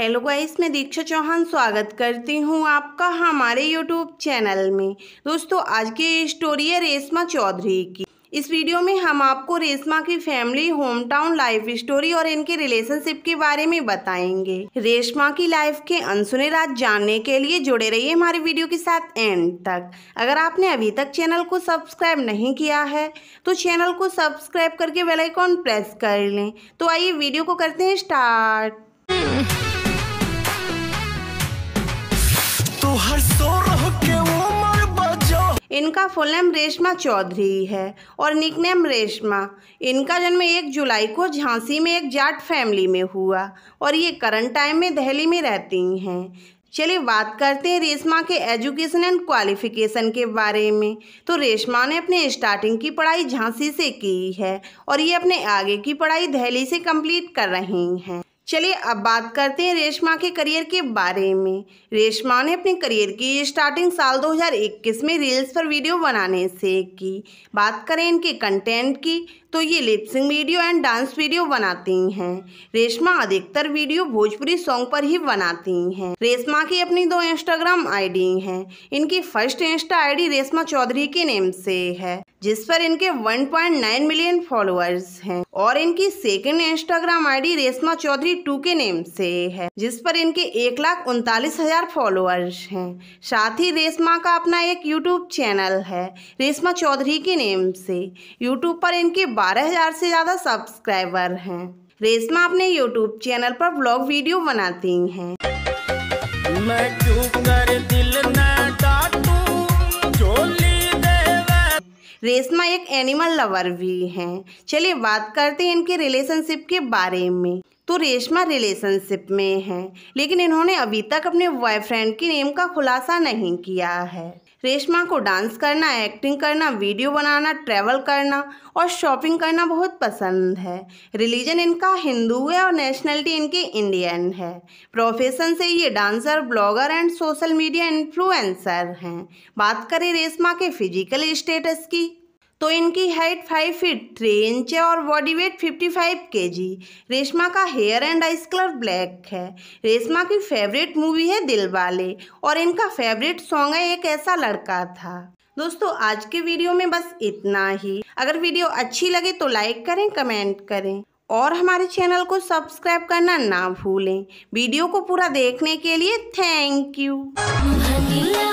hello guys मैं दीक्षा चौहान स्वागत करती हूँ आपका हमारे यूट्यूब चैनल में दोस्तों आज की स्टोरी है रेशमा चौधरी की इस वीडियो में हम आपको रेशमा की family home town life story और इनके रिलेशनशिप के बारे में बताएंगे रेशमा की लाइफ के अनसुने राज जानने के लिए जुड़े रहिए हमारे वीडियो के साथ एंड तक अगर आपने अभी तक चैनल को सब्सक्राइब नहीं किया है तो चैनल को सब्सक्राइब करके बेलाइकॉन प्रेस कर लें तो आइए वीडियो को करते हैं स्टार्ट इनका फुल नेम रेशमा चौधरी है और निक नेम रेशमा इनका जन्म एक जुलाई को झांसी में एक जाट फैमिली में हुआ और ये करंट टाइम में दिल्ली में रहती हैं चलिए बात करते हैं रेशमा के एजुकेशन एंड क्वालिफिकेशन के बारे में तो रेशमा ने अपने स्टार्टिंग की पढ़ाई झांसी से की है और ये अपने आगे की पढ़ाई दिल्ली से कंप्लीट कर रही हैं चलिए अब बात करते हैं रेशमा के करियर के बारे में रेशमा ने अपने करियर की स्टार्टिंग साल 2021 में रील्स पर वीडियो बनाने से की बात करें इनके कंटेंट की तो ये lip sync video and dance video बनाती हैं रेशमा अधिकतर वीडियो भोजपुरी सॉन्ग पर ही बनाती हैं रेशमा की अपनी दो इंस्टाग्राम आईडी हैं इनकी first insta ID Reshma Chaudhary के नेम से है जिस पर इनके 1.9 मिलियन फॉलोअर्स हैं और इनकी second Instagram ID Reshma Chaudhary two के नेम से है जिस पर इनके एक लाख उनतालीस हजार फॉलोअर्स हैं साथ ही रेशमा का अपना एक यूट्यूब चैनल है रेशमा चौधरी के नेम से यूट्यूब पर इनके बारह हजार से ज़्यादा सब्सक्राइबर हैं रेशमा अपने यूट्यूब चैनल पर ब्लॉग वीडियो बनाती हैं रेशमा एक एनिमल लवर भी हैं चलिए बात करते हैं इनके रिलेशनशिप के बारे में तो रेशमा रिलेशनशिप में हैं लेकिन इन्होंने अभी तक अपने बॉयफ्रेंड के नेम का खुलासा नहीं किया है रेशमा को डांस करना एक्टिंग करना वीडियो बनाना ट्रैवल करना और शॉपिंग करना बहुत पसंद है रिलीजन इनका हिंदू है और नेशनलिटी इनकी इंडियन है प्रोफेशन से ये dancer blogger and social media influencer हैं बात करें रेशमा के फिजिकल स्टेटस की तो इनकी height five feet three inch है और बॉडी वेट फिफ्टी फाइव के जी रेशमा का hair and eyes colour black है रेशमा की फेवरेट मूवी है दिल वाले और इनका फेवरेट सॉन्ग है एक ऐसा लड़का था दोस्तों आज के वीडियो में बस इतना ही अगर वीडियो अच्छी लगे तो लाइक करें कमेंट करें और हमारे चैनल को सब्सक्राइब करना ना भूलें वीडियो को पूरा देखने के लिए थैंक यू